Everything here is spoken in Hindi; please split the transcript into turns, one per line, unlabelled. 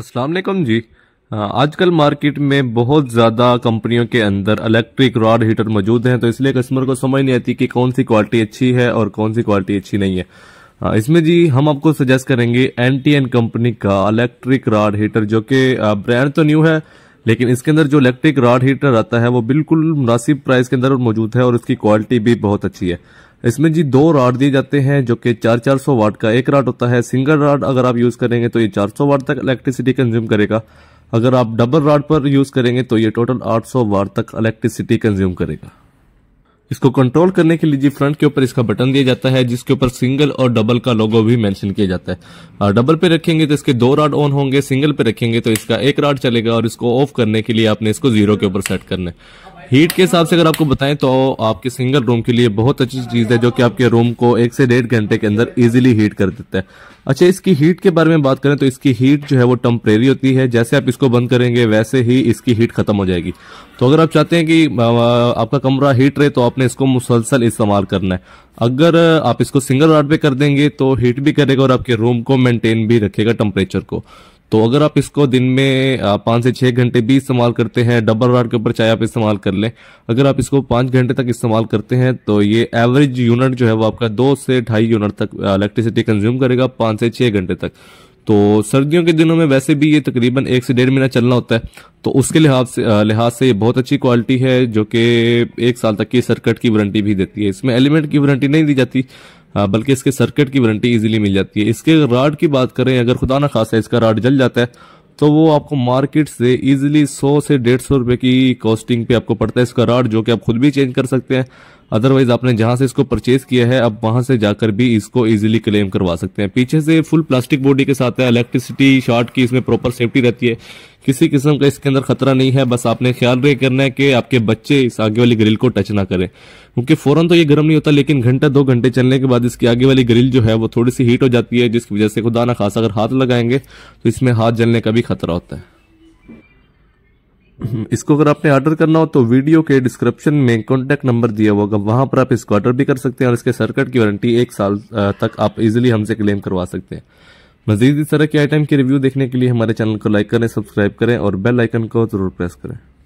असलम जी आजकल मार्केट में बहुत ज़्यादा कंपनियों के अंदर इलेक्ट्रिक रॉड हीटर मौजूद हैं तो इसलिए कस्टमर को समझ नहीं आती कि कौन सी क्वालिटी अच्छी है और कौन सी क्वालिटी अच्छी नहीं है इसमें जी हम आपको सजेस्ट करेंगे एन टी एन कंपनी का इलेक्ट्रिक रॉड हीटर जो कि ब्रांड तो न्यू है लेकिन इसके अंदर जो इलेक्ट्रिक रॉड हीटर आता है वो बिल्कुल मुनासिब प्राइस के अंदर मौजूद है और उसकी क्वालिटी भी बहुत अच्छी है इसमें जी दो राड दिए जाते हैं जो कि चार चार सौ वाट का एक राड होता है सिंगल राड अगर आप यूज़ करेंगे तो ये चार सौ वाट तक इलेक्ट्रिसिटी कंज्यूम करेगा अगर आप डबल राड पर यूज़ करेंगे तो ये टोटल आठ सौ वाट तक इलेक्ट्रिसिटी कंज्यूम करेगा इसको कंट्रोल करने के लिए जी फ्रंट के ऊपर इसका बटन दिया जाता है जिसके ऊपर सिंगल और डबल का लोगो भी मेंशन किया जाता है डबल पे रखेंगे तो इसके दो राड ऑन होंगे सिंगल पे रखेंगे तो इसका एक राड चलेगा और इसको ऑफ करने के लिए आपने इसको जीरो के ऊपर सेट करना है हीट के हिसाब से अगर आपको बताएं तो आपके सिंगल रूम के लिए बहुत अच्छी चीज़ है जो कि आपके रूम को एक से डेढ़ घंटे के अंदर इजीली हीट कर देता है अच्छा इसकी हीट के बारे में बात करें तो इसकी हीट जो है वो टेम्परेरी होती है जैसे आप इसको बंद करेंगे वैसे ही इसकी हीट खत्म हो जाएगी तो अगर आप चाहते हैं कि आपका कमरा हीट रहे तो आपने इसको मुसलसल इस्तेमाल करना है अगर आप इसको सिंगल रॉड पे कर देंगे तो हीट भी करेगा और आपके रूम को मेंटेन भी रखेगा टेम्परेचर को तो अगर आप इसको दिन में पाँच से छः घंटे भी इस्तेमाल करते हैं डबल रॉड के ऊपर चाहे आप इस्तेमाल कर लें अगर आप इसको पाँच घंटे तक इस्तेमाल करते हैं तो ये एवरेज यूनिट जो है वो आपका दो से ढाई यूनिट तक इलेक्ट्रिसिटी कंज्यूम करेगा पाँच से छः घंटे तक तो सर्दियों के दिनों में वैसे भी ये तकरीबन एक से डेढ़ महीना चलना होता है तो उसके लिहाज से लिहाज से ये बहुत अच्छी क्वालिटी है जो कि एक साल तक की सर्किट की वारंटी भी देती है इसमें एलिमेंट की वारंटी नहीं दी जाती बल्कि इसके सर्किट की वारंटी इजीली मिल जाती है इसके राड की बात करें अगर खुदा ना खासा इसका राड जल जाता है तो वो आपको मार्केट से इजीली 100 से 150 रुपए की कॉस्टिंग पे आपको पड़ता है इसका राड जो कि आप खुद भी चेंज कर सकते हैं अदरवाइज आपने जहां से इसको परचेज किया है अब वहां से जाकर भी इसको इजिली क्लेम करवा सकते हैं पीछे से फुल प्लास्टिक बॉडी के साथ है इलेक्ट्रिसिटी शॉर्ट की इसमें प्रॉपर सेफ्टी रहती है किसी किस्म का इसके अंदर खतरा नहीं है बस आपने ख्याल रे करना है कि आपके बच्चे इस आगे वाली ग्रिल को टच ना करें क्योंकि फौरन तो ये गर्म नहीं होता लेकिन घंटा दो घंटे चलने के बाद इसकी आगे वाली ग्रिल जो है वो थोड़ी सी हीट हो जाती है जिसकी वजह से खुदा ना खासा अगर हाथ लगाएंगे तो इसमें हाथ जलने का भी खतरा होता है हम्म, इसको अगर आपने ऑर्डर करना हो तो वीडियो के डिस्क्रिप्शन में कॉन्टैक्ट नंबर दिया होगा वहां पर आप इसको ऑर्डर भी कर सकते हैं और इसके सर्किट की वारंटी एक साल तक आप इजिली हमसे क्लेम करवा सकते हैं मजीद इस तरह के आइटम की रिव्यू देखने के लिए हमारे चैनल को लाइक करें सब्सक्राइब करें और बेल आइकन को जरूर प्रेस करें